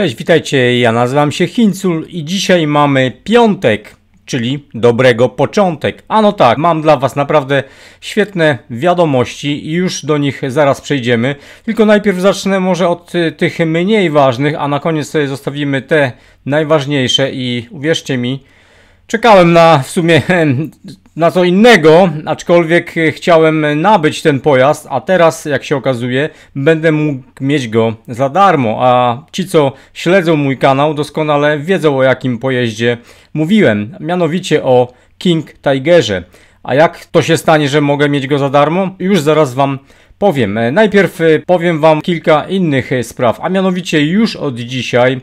Cześć, witajcie. Ja nazywam się Hincul i dzisiaj mamy piątek, czyli dobrego początek. A no tak, mam dla Was naprawdę świetne wiadomości i już do nich zaraz przejdziemy. Tylko najpierw zacznę może od y, tych mniej ważnych, a na koniec sobie zostawimy te najważniejsze i uwierzcie mi, Czekałem na w sumie na co innego, aczkolwiek chciałem nabyć ten pojazd, a teraz, jak się okazuje, będę mógł mieć go za darmo. A ci, co śledzą mój kanał, doskonale wiedzą o jakim pojeździe mówiłem, mianowicie o King Tigerze. A jak to się stanie, że mogę mieć go za darmo? Już zaraz Wam powiem. Najpierw powiem Wam kilka innych spraw, a mianowicie już od dzisiaj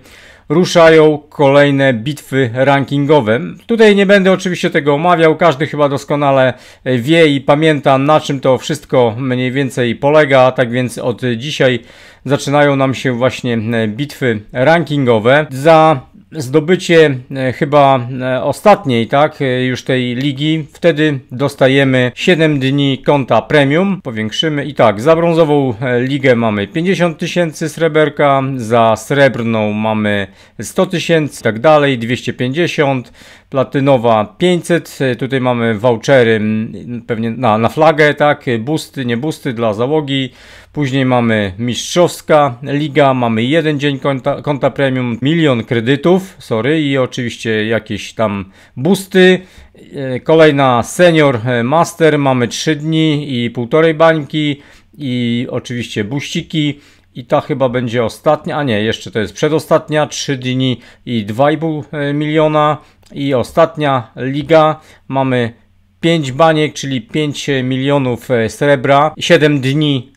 ruszają kolejne bitwy rankingowe. Tutaj nie będę oczywiście tego omawiał, każdy chyba doskonale e, wie i pamięta na czym to wszystko mniej więcej polega, tak więc od dzisiaj zaczynają nam się właśnie e, bitwy rankingowe. Za zdobycie e, chyba e, ostatniej, tak, e, już tej ligi, wtedy dostajemy 7 dni konta premium, powiększymy i tak, za brązową ligę mamy 50 tysięcy sreberka, za srebrną mamy 100 tysięcy, tak dalej, 250, platynowa 500, tutaj mamy vouchery mm, pewnie na, na flagę, tak, busty, nie busty dla załogi, Później mamy mistrzowska liga, mamy jeden dzień konta, konta premium, milion kredytów, sorry, i oczywiście jakieś tam busty. E, kolejna senior e, master, mamy 3 dni i półtorej bańki i oczywiście buściki. I ta chyba będzie ostatnia, a nie, jeszcze to jest przedostatnia, 3 dni i 2,5 e, miliona. I ostatnia liga, mamy 5 baniek, czyli 5 milionów srebra, 7 dni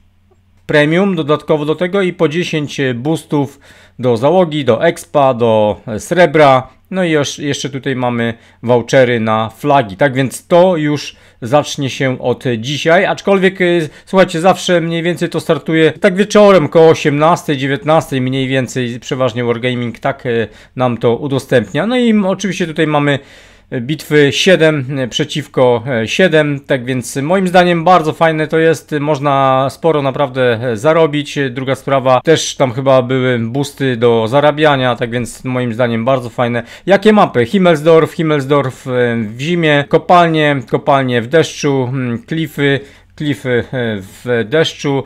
premium dodatkowo do tego i po 10 e, boostów do załogi, do expa, do e, srebra. No i już, jeszcze tutaj mamy vouchery na flagi, tak więc to już zacznie się od dzisiaj, aczkolwiek e, słuchajcie, zawsze mniej więcej to startuje tak wieczorem, koło 18, 19 mniej więcej, przeważnie Wargaming tak nam to udostępnia. No i oczywiście tutaj mamy bitwy 7 e, przeciwko 7, e, tak więc e, moim zdaniem bardzo fajne to jest, można sporo naprawdę zarobić. Druga sprawa, też tam chyba były busty do zarabiania, tak więc moim zdaniem bardzo fajne. Jakie mapy? Himmelsdorf, Himmelsdorf w zimie, kopalnie, kopalnie w deszczu, mm, klify, klify e, w deszczu,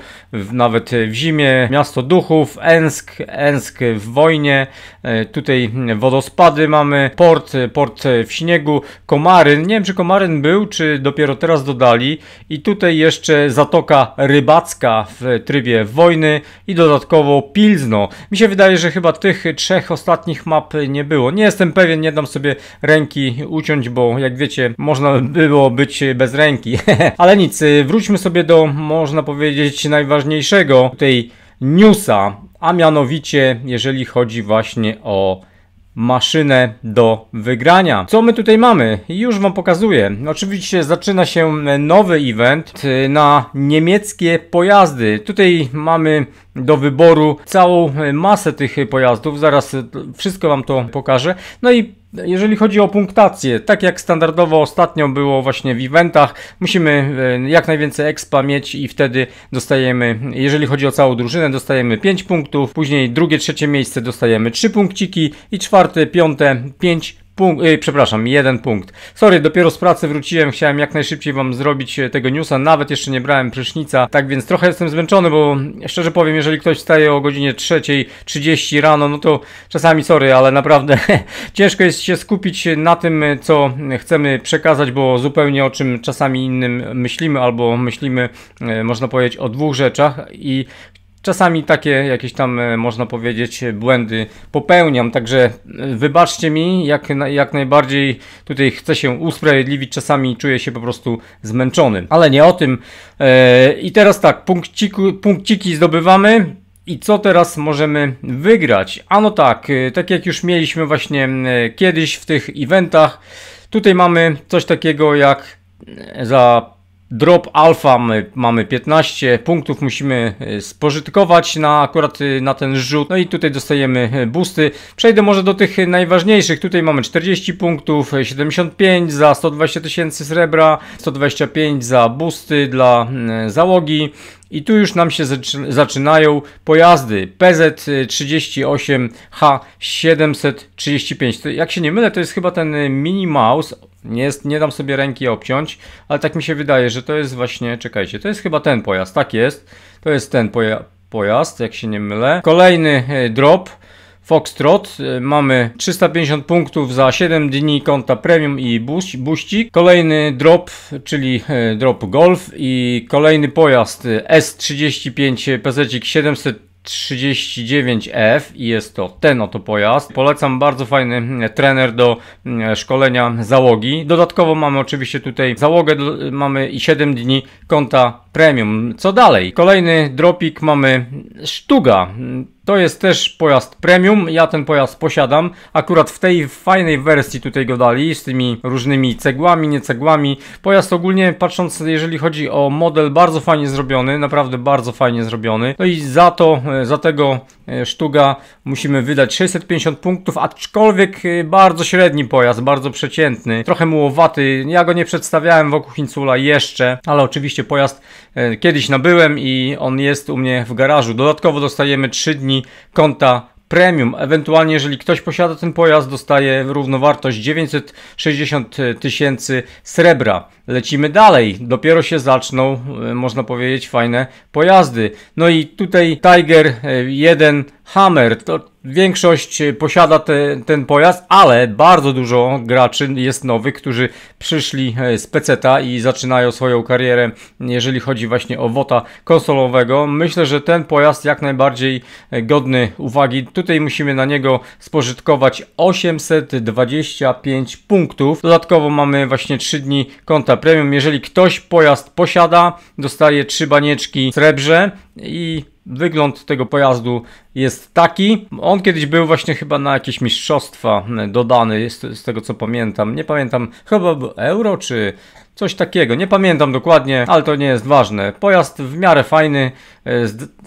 nawet w zimie, miasto duchów, Ensk, Ensk w wojnie, e, tutaj wodospady mamy, port, port w śniegu, Komaryn, nie wiem czy Komaryn był, czy dopiero teraz dodali i tutaj jeszcze Zatoka Rybacka w trybie wojny i dodatkowo Pilzno. Mi się wydaje, że chyba tych trzech ostatnich map nie było. Nie jestem pewien, nie dam sobie ręki uciąć, bo jak wiecie, można było być bez ręki. Ale nic, wróć przejdźmy sobie do, można powiedzieć, najważniejszego tej newsa, a mianowicie jeżeli chodzi właśnie o maszynę do wygrania. Co my tutaj mamy? Już Wam pokazuję. Oczywiście zaczyna się nowy event y, na niemieckie pojazdy. Tutaj mamy do wyboru całą masę tych pojazdów. Zaraz wszystko Wam to pokażę. No i jeżeli chodzi o punktację, tak jak standardowo ostatnio było właśnie w eventach, musimy e, jak najwięcej expa mieć i wtedy dostajemy, jeżeli chodzi o całą drużynę, dostajemy 5 punktów, później drugie, trzecie miejsce dostajemy 3 punkciki i czwarte, piąte 5 Punkt, yy, przepraszam, jeden punkt. Sorry, dopiero z pracy wróciłem, chciałem jak najszybciej wam zrobić e, tego newsa, nawet jeszcze nie brałem prysznica, tak więc trochę jestem zmęczony, bo szczerze powiem, jeżeli ktoś wstaje o godzinie 3.30 rano, no to czasami sorry, ale naprawdę ciężko jest się skupić na tym, co chcemy przekazać, bo zupełnie o czym czasami innym myślimy, albo myślimy, e, można powiedzieć, o dwóch rzeczach i Czasami takie jakieś tam, e, można powiedzieć, błędy popełniam, także e, wybaczcie mi, jak, jak najbardziej tutaj chcę się usprawiedliwić, czasami czuję się po prostu zmęczony, ale nie o tym. E, I teraz tak, punkciku, punkciki zdobywamy, i co teraz możemy wygrać? Ano tak, tak jak już mieliśmy właśnie kiedyś w tych eventach, tutaj mamy coś takiego jak za Drop alfa my, mamy 15 punktów, musimy e, spożytkować na akurat e, na ten rzut. No i tutaj dostajemy e, boosty. Przejdę może do tych najważniejszych. Tutaj mamy 40 punktów, 75 za 120 tysięcy srebra, 125 za boosty dla mm, załogi, i tu już nam się zaczynają pojazdy PZ38H735. Jak się nie mylę, to jest chyba ten y, Mini Mouse. Nie, jest, nie dam sobie ręki obciąć, ale tak mi się wydaje, że to jest właśnie, czekajcie, to jest chyba ten pojazd, tak jest. To jest ten poja pojazd, jak się nie mylę. Kolejny y, drop Foxtrot. Y, mamy 350 punktów za 7 dni konta premium i buści. Kolejny drop, czyli y, drop golf i kolejny pojazd S35 PZ 700 39F i jest to ten oto pojazd. Polecam bardzo fajny y, trener do szkolenia załogi. Dodatkowo mamy oczywiście tutaj załogę, mamy i 7 dni konta premium. Co dalej? Kolejny dropik mamy Sztuga. To jest też pojazd premium, ja ten pojazd posiadam. Akurat w tej fajnej wersji tutaj go dali, z tymi różnymi cegłami, nie cegłami. Pojazd ogólnie patrząc, jeżeli chodzi o model, bardzo fajnie zrobiony, naprawdę bardzo fajnie zrobiony. No i za to, e, za tego e, sztuga musimy wydać 650 punktów, aczkolwiek e, bardzo średni pojazd, bardzo przeciętny, trochę mułowaty. Ja go nie przedstawiałem wokół Hincula jeszcze, ale oczywiście pojazd E, kiedyś nabyłem i on jest u mnie w garażu. Dodatkowo dostajemy 3 dni konta premium. Ewentualnie, jeżeli ktoś posiada ten pojazd, dostaje równowartość 960 e, tysięcy srebra. Lecimy dalej. Dopiero się zaczną, e, można powiedzieć, fajne pojazdy. No i tutaj Tiger 1 Hammer. To Większość y, posiada te, ten pojazd, ale bardzo dużo graczy jest nowych, którzy przyszli e, z peceta i zaczynają swoją karierę, jeżeli chodzi właśnie o WOTA konsolowego. Myślę, że ten pojazd jak najbardziej e, godny uwagi. Tutaj musimy na niego spożytkować 825 punktów. Dodatkowo mamy właśnie 3 dni konta premium. Jeżeli ktoś pojazd posiada, dostaje 3 banieczki srebrze i Wygląd tego pojazdu jest taki. On kiedyś był właśnie chyba na jakieś mistrzostwa e, dodany, z, tego co pamiętam. Nie pamiętam, chyba był euro czy coś takiego. Nie pamiętam dokładnie, ale to nie jest ważne. Pojazd w miarę fajny, e,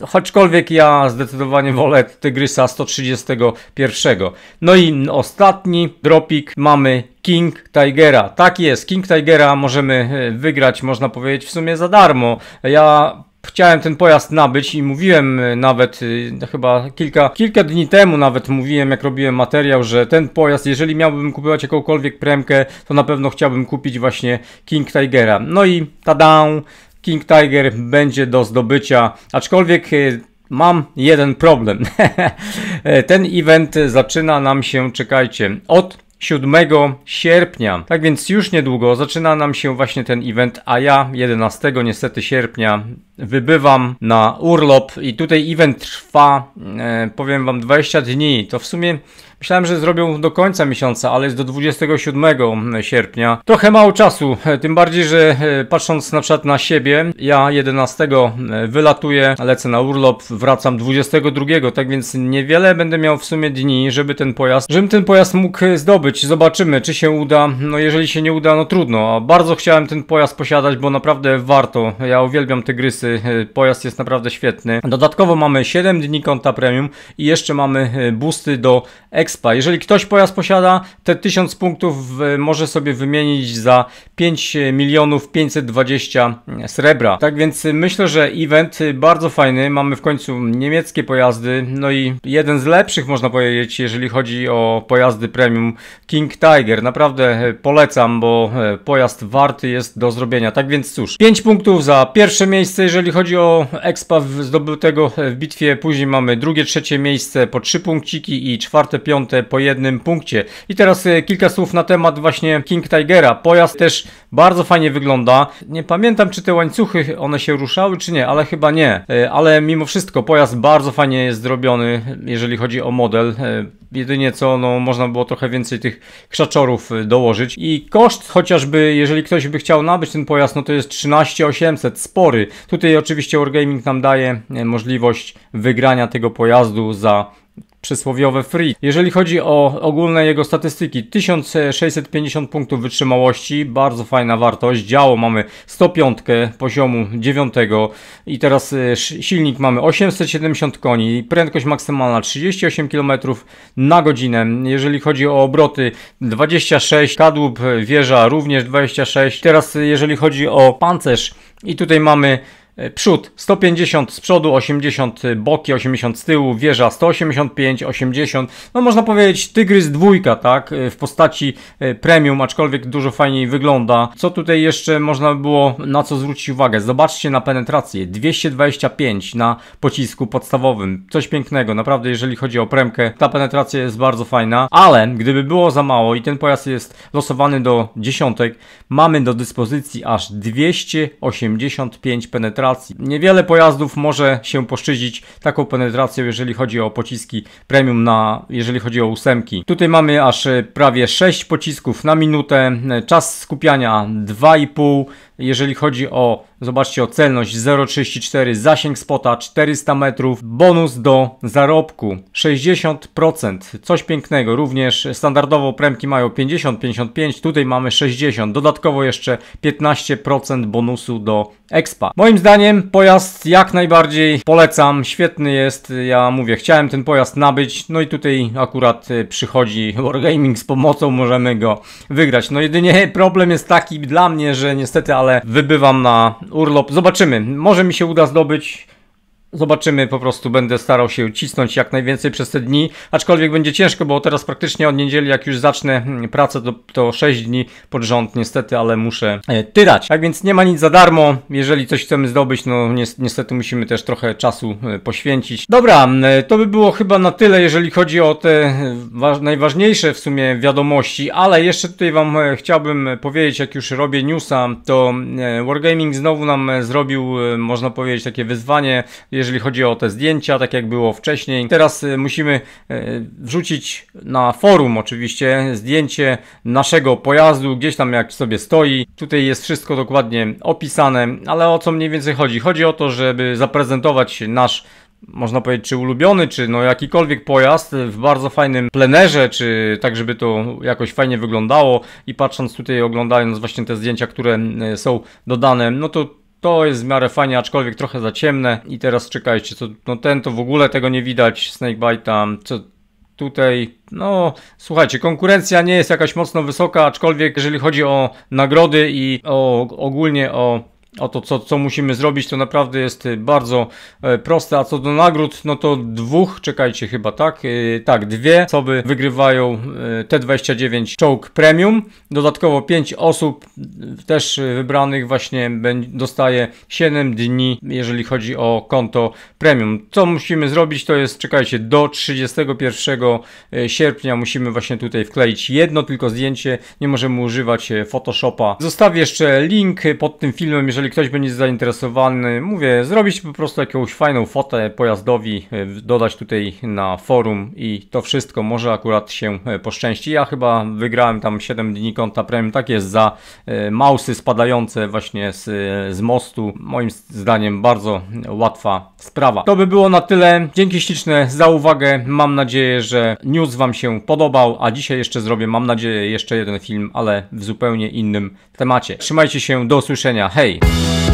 choćkolwiek ja zdecydowanie wolę Tygrysa 131. No i ostatni dropik mamy King Tigera. Tak jest, King Tigera możemy e, wygrać, można powiedzieć, w sumie za darmo. Ja chciałem ten pojazd nabyć i mówiłem y, nawet y, chyba kilka, kilka dni temu nawet mówiłem, jak robiłem materiał, że ten pojazd, jeżeli miałbym kupować jakąkolwiek premkę, to na pewno chciałbym kupić właśnie King Tigera. No i tada, King Tiger będzie do zdobycia, aczkolwiek y, mam jeden problem. E, ten event zaczyna nam się, czekajcie, od 7 sierpnia. Tak więc już niedługo zaczyna nam się właśnie ten event, a ja 11 niestety sierpnia wybywam na urlop i tutaj event trwa, e, powiem wam 20 dni. To w sumie Myślałem, że zrobią do końca miesiąca, ale jest do 27 e, sierpnia. Trochę mało czasu, e, tym bardziej, że e, patrząc na przykład na siebie, ja 11 wylatuję, lecę na urlop, wracam 22, tak więc niewiele będę miał w sumie dni, żeby ten pojazd, żebym ten pojazd mógł zdobyć. Zobaczymy, czy się uda. No jeżeli się nie uda, no trudno. A bardzo chciałem ten pojazd posiadać, bo naprawdę warto. Ja uwielbiam tygrysy. Pojazd jest naprawdę świetny. Dodatkowo mamy 7 dni konta premium i jeszcze mamy boosty do expa. Jeżeli ktoś pojazd posiada, te 1000 punktów może sobie wymienić za 5 milionów 520 srebra. Tak więc myślę, że event bardzo fajny. Mamy w końcu niemieckie pojazdy, no i jeden z lepszych można powiedzieć, jeżeli chodzi o pojazdy premium King Tiger. Naprawdę polecam, bo pojazd warty jest do zrobienia. Tak więc cóż, 5 punktów za pierwsze miejsce, jeżeli chodzi o expa zdobytego w bitwie. Później mamy drugie, trzecie miejsce po 3 punkciki i czwarte, piąte piąte po jednym punkcie. I teraz e, kilka słów na temat właśnie King Tigera. Pojazd też bardzo fajnie wygląda. Nie pamiętam czy te łańcuchy one się ruszały czy nie, ale chyba nie. E, ale mimo wszystko pojazd bardzo fajnie jest zrobiony, jeżeli chodzi o model. E, jedynie co, no można było trochę więcej tych krzaczorów dołożyć. I koszt chociażby, jeżeli ktoś by chciał nabyć ten pojazd, no to jest 13800, spory. Tutaj oczywiście Wargaming nam daje możliwość wygrania tego pojazdu za przysłowiowe free. Jeżeli chodzi o ogólne jego statystyki, 1650 punktów wytrzymałości, bardzo fajna wartość. Działo mamy 105 poziomu 9 i teraz e, silnik mamy 870 koni, prędkość maksymalna 38 km na godzinę. Jeżeli chodzi o obroty 26, kadłub wieża również 26. Teraz e, jeżeli chodzi o pancerz i tutaj mamy E, przód 150 z przodu, 80 e, boki, 80 z tyłu, wieża 185, 80. No można powiedzieć Tygrys dwójka, tak? E, w postaci premium, aczkolwiek dużo fajniej wygląda. Co tutaj jeszcze można by było, na co zwrócić uwagę? Zobaczcie na penetrację. 225 na pocisku podstawowym. Coś pięknego, naprawdę jeżeli chodzi o premkę, ta penetracja jest bardzo fajna. Ale gdyby było za mało i ten pojazd jest losowany do dziesiątek, mamy do dyspozycji aż 285 penetracji penetracji. Niewiele pojazdów może się poszczycić taką penetracją, jeżeli chodzi o pociski premium, na, jeżeli chodzi o ósemki. Tutaj mamy aż prawie 6 pocisków na minutę, czas skupiania 2,5 jeżeli chodzi o, zobaczcie, o celność 0,34, zasięg spota 400 metrów, bonus do zarobku 60%, coś pięknego, również standardowo premki mają 50-55, tutaj mamy 60, dodatkowo jeszcze 15% bonusu do expa. Moim zdaniem pojazd jak najbardziej polecam, świetny jest, ja mówię, chciałem ten pojazd nabyć, no i tutaj akurat y, przychodzi Wargaming z pomocą, możemy go wygrać. No jedynie problem jest taki dla mnie, że niestety, ale ale wybywam na urlop. Zobaczymy, może mi się uda zdobyć Zobaczymy, po prostu będę starał się cisnąć jak najwięcej przez te dni, aczkolwiek będzie ciężko, bo teraz praktycznie od niedzieli, jak już zacznę hmm, pracę, to, to 6 dni pod rząd, niestety, ale muszę e, tyrać. Tak więc nie ma nic za darmo, jeżeli coś chcemy zdobyć, no niestety musimy też trochę czasu e, poświęcić. Dobra, e, to by było chyba na tyle, jeżeli chodzi o te najważniejsze w sumie wiadomości, ale jeszcze tutaj Wam chciałbym powiedzieć, jak już robię newsa, to Wargaming znowu nam zrobił, można powiedzieć, takie wyzwanie, jeżeli chodzi o te zdjęcia, tak jak było wcześniej. Teraz y, musimy y, wrzucić na forum oczywiście zdjęcie naszego pojazdu, gdzieś tam jak sobie stoi. Tutaj jest wszystko dokładnie opisane, ale o co mniej więcej chodzi? Chodzi o to, żeby zaprezentować nasz można powiedzieć, czy ulubiony, czy no jakikolwiek pojazd w bardzo fajnym plenerze, czy tak, żeby to jakoś fajnie wyglądało i patrząc tutaj, oglądając właśnie te zdjęcia, które y, są dodane, no to to jest w miarę fajnie, aczkolwiek trochę za ciemne. I teraz czekajcie, co, no ten to w ogóle tego nie widać, Snakebite'a, co tutaj, no słuchajcie, konkurencja nie jest jakaś mocno wysoka, aczkolwiek jeżeli chodzi o nagrody i o, ogólnie o o to, co, co musimy zrobić, to naprawdę jest y, bardzo e, proste. A co do nagród, no to dwóch, czekajcie chyba, tak? Y, tak, dwie osoby wygrywają y, T29 Choke premium. Dodatkowo pięć osób też wybranych właśnie dostaje 7 dni, jeżeli chodzi o konto premium. Co musimy zrobić, to jest, czekajcie, do 31 sierpnia musimy właśnie tutaj wkleić jedno tylko zdjęcie. Nie możemy używać Photoshopa. Zostawię jeszcze link pod tym filmem, jeżeli jeżeli ktoś będzie zainteresowany, mówię, zrobić po prostu jakąś fajną fotę pojazdowi, e, dodać tutaj na forum i to wszystko może akurat się e, poszczęści. Ja chyba wygrałem tam 7 dni konta premium, tak jest za e, mausy spadające właśnie z, z mostu. Moim zdaniem bardzo łatwa sprawa. To by było na tyle. Dzięki śliczne za uwagę. Mam nadzieję, że news Wam się podobał, a dzisiaj jeszcze zrobię, mam nadzieję, jeszcze jeden film, ale w zupełnie innym temacie. Trzymajcie się, do usłyszenia. Hej! Thank you.